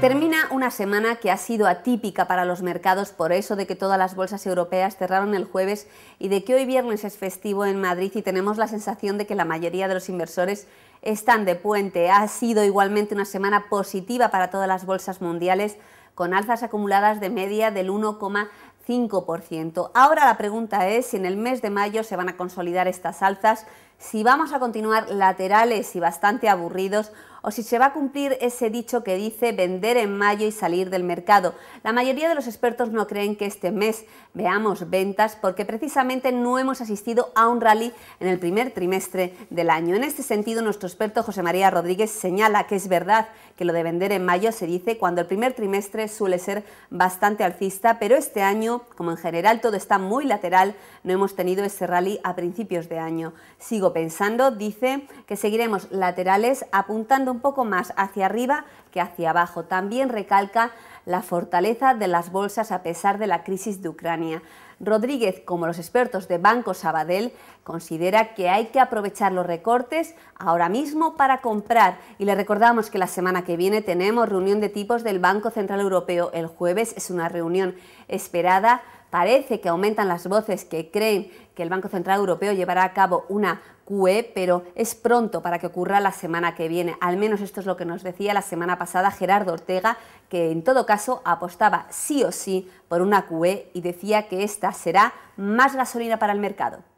Termina una semana que ha sido atípica para los mercados por eso de que todas las bolsas europeas cerraron el jueves y de que hoy viernes es festivo en Madrid y tenemos la sensación de que la mayoría de los inversores están de puente. Ha sido igualmente una semana positiva para todas las bolsas mundiales con alzas acumuladas de media del 1,5%. 5%. Ahora la pregunta es si en el mes de mayo se van a consolidar estas alzas, si vamos a continuar laterales y bastante aburridos o si se va a cumplir ese dicho que dice vender en mayo y salir del mercado. La mayoría de los expertos no creen que este mes veamos ventas porque precisamente no hemos asistido a un rally en el primer trimestre del año. En este sentido, nuestro experto José María Rodríguez señala que es verdad que lo de vender en mayo se dice cuando el primer trimestre suele ser bastante alcista, pero este año, como en general todo está muy lateral, no hemos tenido ese rally a principios de año. Sigo pensando, dice, que seguiremos laterales apuntando poco más hacia arriba que hacia abajo. También recalca la fortaleza de las bolsas a pesar de la crisis de Ucrania. Rodríguez, como los expertos de Banco Sabadell, considera que hay que aprovechar los recortes ahora mismo para comprar. Y le recordamos que la semana que viene tenemos reunión de tipos del Banco Central Europeo. El jueves es una reunión esperada Parece que aumentan las voces que creen que el Banco Central Europeo llevará a cabo una QE, pero es pronto para que ocurra la semana que viene. Al menos esto es lo que nos decía la semana pasada Gerardo Ortega, que en todo caso apostaba sí o sí por una QE y decía que esta será más gasolina para el mercado.